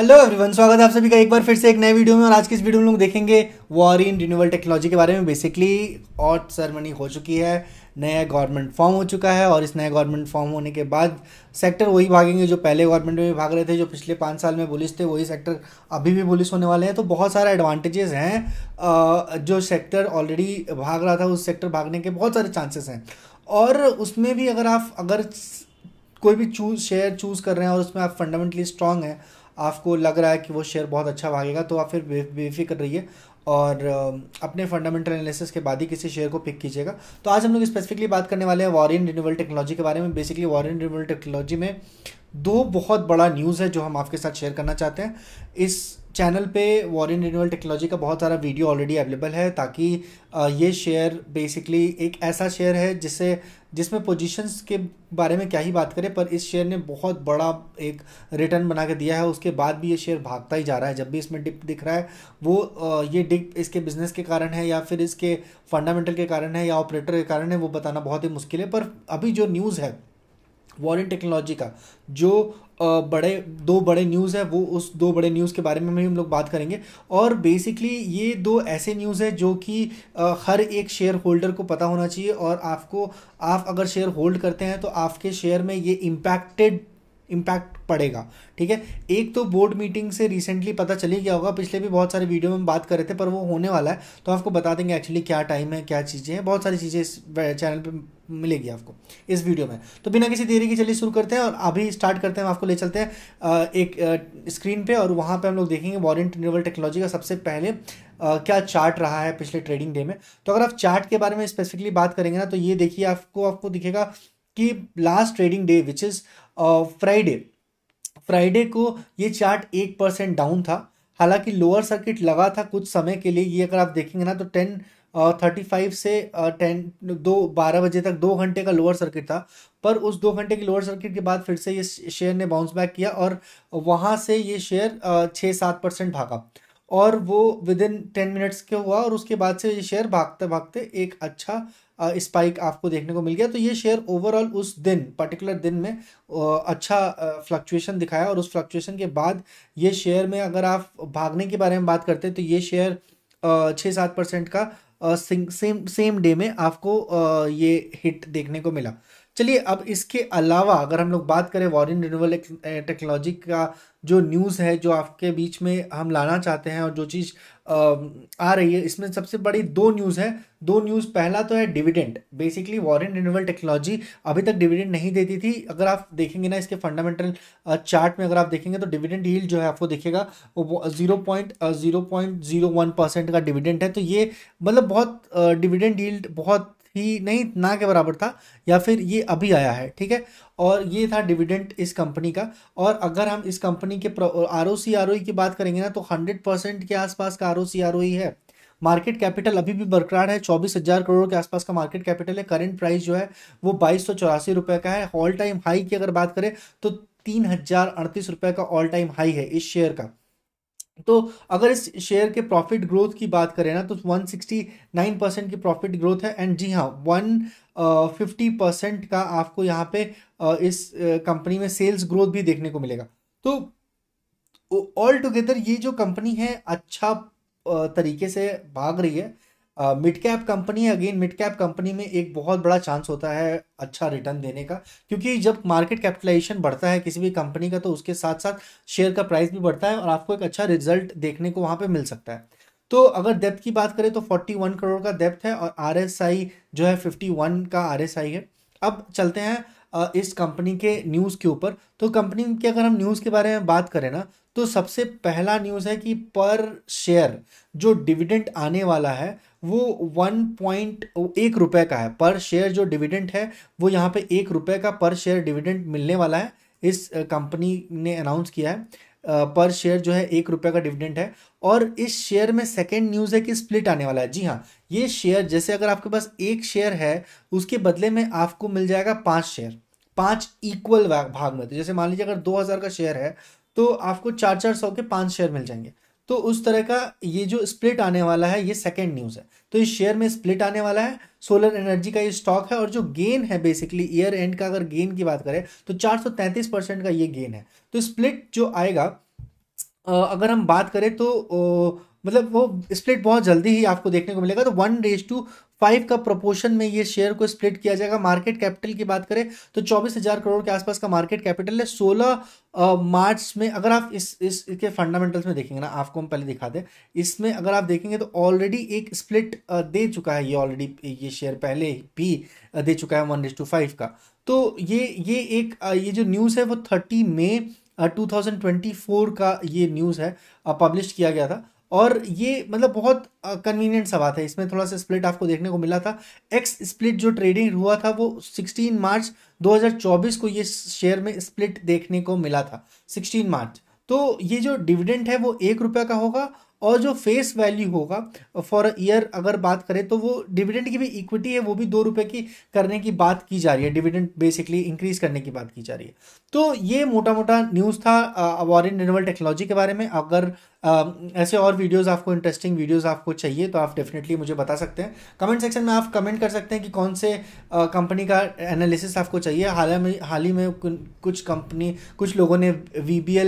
hello everyone स्वागत है आप सभी का एक बार फिर से एक नए वीडियो में और आज की इस वीडियो में लोग देखेंगे वॉर इन रिन्यूअल टेक्नोलॉजी के बारे में बेसिकली ऑट सेरेमनी हो चुकी है नया गवर्नमेंट फॉर्म हो चुका है और इस नए गवर्नमेंट फॉर्म होने के बाद सेक्टर वही भागेंगे जो पहले गवर्नमेंट में भाग रहे थे जो पिछले पाँच साल में बुलिस थे वही सेक्टर अभी भी बुलिस होने वाले हैं तो बहुत सारे एडवांटेजेस हैं जो सेक्टर ऑलरेडी भाग रहा था उस सेक्टर भागने के बहुत सारे चांसेस हैं और उसमें भी अगर आप अगर कोई भी चूज शेयर चूज़ कर रहे हैं और उसमें आप फंडामेंटली स्ट्रांग हैं आपको लग रहा है कि वो शेयर बहुत अच्छा भागेगा तो आप फिर बेफिक्र रहिए और अपने फंडामेंटल एनालिसिस के बाद ही किसी शेयर को पिक कीजिएगा तो आज हम लोग स्पेसिफिकली बात करने वाले हैं वॉरियन रिन्यूबल टेक्नोलॉजी के बारे में बेसिकली वॉरियन रिन्यूबल टेक्नोलॉजी में दो बहुत बड़ा न्यूज़ है जो हम आपके साथ शेयर करना चाहते हैं इस चैनल पे वॉरियन रिन्यूअल टेक्नोलॉजी का बहुत सारा वीडियो ऑलरेडी अवेलेबल है ताकि ये शेयर बेसिकली एक ऐसा शेयर है जिससे जिसमें पोजीशंस के बारे में क्या ही बात करें पर इस शेयर ने बहुत बड़ा एक रिटर्न बना के दिया है उसके बाद भी ये शेयर भागता ही जा रहा है जब भी इसमें डिप दिख रहा है वो ये डिप इसके बिजनेस के कारण है या फिर इसके फंडामेंटल के कारण है या ऑपरेटर के कारण है वो बताना बहुत ही मुश्किल है पर अभी जो न्यूज़ है वॉरेन टेक्नोलॉजी का जो बड़े दो बड़े न्यूज़ है वो उस दो बड़े न्यूज़ के बारे में भी हम लोग बात करेंगे और बेसिकली ये दो ऐसे न्यूज़ है जो कि हर एक शेयर होल्डर को पता होना चाहिए और आपको आप अगर शेयर होल्ड करते हैं तो आपके शेयर में ये इम्पैक्टेड इम्पैक्ट पड़ेगा ठीक है एक तो बोर्ड मीटिंग से रिसेंटली पता ही गया होगा पिछले भी बहुत सारे वीडियो में हम बात कर रहे थे पर वो होने वाला है तो आपको बता देंगे एक्चुअली क्या टाइम है क्या चीज़ें हैं बहुत सारी चीज़ें इस चैनल पर मिलेगी आपको इस वीडियो में तो बिना किसी देरी के चलिए शुरू करते हैं और अभी स्टार्ट करते हैं आपको ले चलते हैं एक स्क्रीन पर और वहाँ पर हम लोग देखेंगे वॉरेंट रिन्यूअल टेक्नोलॉजी का सबसे पहले क्या चार्ट रहा है पिछले ट्रेडिंग डे में तो अगर आप चार्ट के बारे में स्पेसिफिकली बात करेंगे ना तो ये देखिए आपको आपको दिखेगा कि last trading day which is Friday Friday को ये चार्ट एक परसेंट डाउन था हालांकि लोअर सर्किट लगा था कुछ समय के लिए ये अगर आप देखेंगे ना तो टेन थर्टी फाइव से टेन uh, दो बारह बजे तक दो घंटे का लोअर सर्किट था पर उस दो घंटे के लोअर सर्किट के बाद फिर से ये शेयर ने बाउंस बैक किया और वहाँ से ये शेयर छः सात परसेंट भागा और वो विद इन टेन मिनट्स के हुआ और उसके बाद से ये शेयर भागते भागते एक अच्छा स्पाइक आपको देखने को मिल गया तो ये शेयर ओवरऑल उस दिन पर्टिकुलर दिन में अच्छा फ्लक्चुएशन दिखाया और उस फ्लक्चुएशन के बाद ये शेयर में अगर आप भागने के बारे में बात करते हैं तो ये शेयर छः सात परसेंट का सेम सेम डे में आपको ये हिट देखने को मिला चलिए अब इसके अलावा अगर हम लोग बात करें वॉरिन रिन्यूअल टेक्नोलॉजी का जो न्यूज़ है जो आपके बीच में हम लाना चाहते हैं और जो चीज़ आ रही है इसमें सबसे बड़ी दो न्यूज़ है दो न्यूज़ पहला तो है dividend basically Waaree renewable technology अभी तक डिविडेंड नहीं देती थी अगर आप देखेंगे ना इसके फंडामेंटल चार्ट में अगर आप देखेंगे तो डिविडेंड हील जो है आपको देखेगा वो zero point zero point zero one percent का डिविडेंड है तो ये मतलब बहुत डिविडेंड हील्ड बहुत थ्री नहीं ना के बराबर था या फिर ये अभी आया है ठीक है और ये था डिविडेंट इस कंपनी का और अगर हम इस कंपनी के R O C R O की बात करेंगे ना तो हंड्रेड परसेंट के आसपास का R O C R O है मार्केट कैपिटल अभी भी बरकरार है चौबीस हजार करोड़ के आसपास का मार्केट कैपिटल है करंट प्राइस जो है वो बाईस सौ चौरासी रुपये का है ऑल टाइम हाई की अगर बात करें तो तीन हजार अड़तीस रुपये का ऑल टाइम हाई है इस शेयर का तो अगर इस शेयर के प्रॉफिट ग्रोथ की बात करें ना तो 169 परसेंट की प्रॉफिट ग्रोथ है एंड जी हाँ वन फिफ्टी परसेंट का आपको यहाँ पे इस कंपनी में सेल्स ग्रोथ भी देखने को मिलेगा तो ऑल टुगेदर ये जो कंपनी है अच्छा तरीके से भाग रही है mid cap company again mid cap company में एक बहुत बड़ा चांस होता है अच्छा रिटर्न देने का क्योंकि जब मार्केट कैपिटलाइजेशन बढ़ता है किसी भी कंपनी का तो उसके साथ साथ शेयर का प्राइस भी बढ़ता है और आपको एक अच्छा रिजल्ट देखने को वहाँ पर मिल सकता है तो अगर डेप्थ की बात करें तो 41 करोड़ का डेप्थ है और आर जो है 51 का आर है अब चलते हैं इस कंपनी के न्यूज़ के ऊपर तो कंपनी की अगर हम न्यूज़ के बारे में बात करें ना तो सबसे पहला न्यूज़ है कि पर शेयर जो डिविडेंट आने वाला है वो वन पॉइंट एक रुपये का है पर शेयर जो डिविडेंट है वो यहाँ पे एक रुपये का पर शेयर डिविडेंट मिलने वाला है इस कंपनी ने अनाउंस किया है पर शेयर जो है एक रुपये का डिविडेंड है और इस शेयर में सेकेंड न्यूज़ है कि स्प्लिट आने वाला है जी हाँ ये शेयर जैसे अगर आपके पास एक शेयर है उसके बदले में आपको मिल जाएगा पाँच शेयर पाँच इक्वल भाग में तो जैसे मान लीजिए अगर दो हज़ार का शेयर है तो आपको चार चार सौ के पाँच शेयर मिल जाएंगे तो उस तरह का ये जो स्प्लिट आने वाला है ये सेकेंड न्यूज़ है तो इस शेयर में स्प्लिट आने वाला है सोलर एनर्जी का ये स्टॉक है और जो गेन है बेसिकली ईयर एंड का अगर गेन की बात करें तो 433 परसेंट का ये गेन है तो स्प्लिट जो आएगा अगर हम बात करें तो मतलब वो स्प्लिट बहुत जल्दी ही आपको देखने को मिलेगा तो वन रेज टू फाइव का प्रोपोर्शन में ये शेयर को स्प्लिट किया जाएगा मार्केट कैपिटल की बात करें तो चौबीस हजार करोड़ के आसपास का मार्केट कैपिटल है सोलह मार्च में अगर आप इस इस इसके फंडामेंटल्स में देखेंगे ना आपको हम पहले दिखा दें इसमें अगर आप देखेंगे तो ऑलरेडी एक स्प्लिट दे चुका है ये ऑलरेडी ये शेयर पहले भी दे चुका है वन टू फाइव का तो ये ये एक ये जो न्यूज़ है वो थर्टी ट्वेंटी फोर का ये न्यूज़ है पब्लिश किया गया था और ये मतलब बहुत कन्वीनियंट uh, सवाल था इसमें थोड़ा सा स्प्लिट आपको देखने को मिला था एक्स स्प्लिट जो ट्रेडिंग हुआ था वो 16 मार्च 2024 को ये शेयर में स्प्लिट देखने को मिला था 16 मार्च तो ये जो डिविडेंड है वो एक रुपये का होगा और जो फेस वैल्यू होगा फॉर ईयर अगर बात करें तो वो डिविडेंड की भी इक्विटी है वो भी दो रुपये की करने की बात की जा रही है डिविडेंड बेसिकली इंक्रीज करने की बात की जा रही है तो ये मोटा मोटा न्यूज़ था वॉरेन रिनवल टेक्नोलॉजी के बारे में अगर आ, ऐसे और वीडियोस आपको इंटरेस्टिंग वीडियोस आपको चाहिए तो आप डेफिनेटली मुझे बता सकते हैं कमेंट सेक्शन में आप कमेंट कर सकते हैं कि कौन से कंपनी का एनालिसिस आपको चाहिए हाल में हाल ही में कुछ कंपनी कुछ लोगों ने वी बी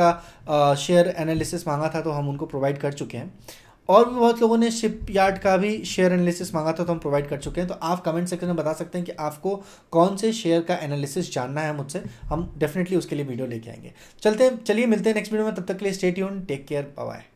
का शेयर एनालिसिस मांगा था तो हम उनको प्रोवाइड कर चुके हैं और भी बहुत लोगों ने शिप यार्ड का भी शेयर एनालिसिस मांगा था तो हम प्रोवाइड कर चुके हैं तो आप कमेंट सेक्शन में बता सकते हैं कि आपको कौन से शेयर का एनालिसिस जानना है मुझसे हम डेफिनेटली उसके लिए वीडियो लेके आएंगे चलते चलिए मिलते हैं नेक्स्ट वीडियो में तब तक के लिए स्टेट यून टेक केयर बाय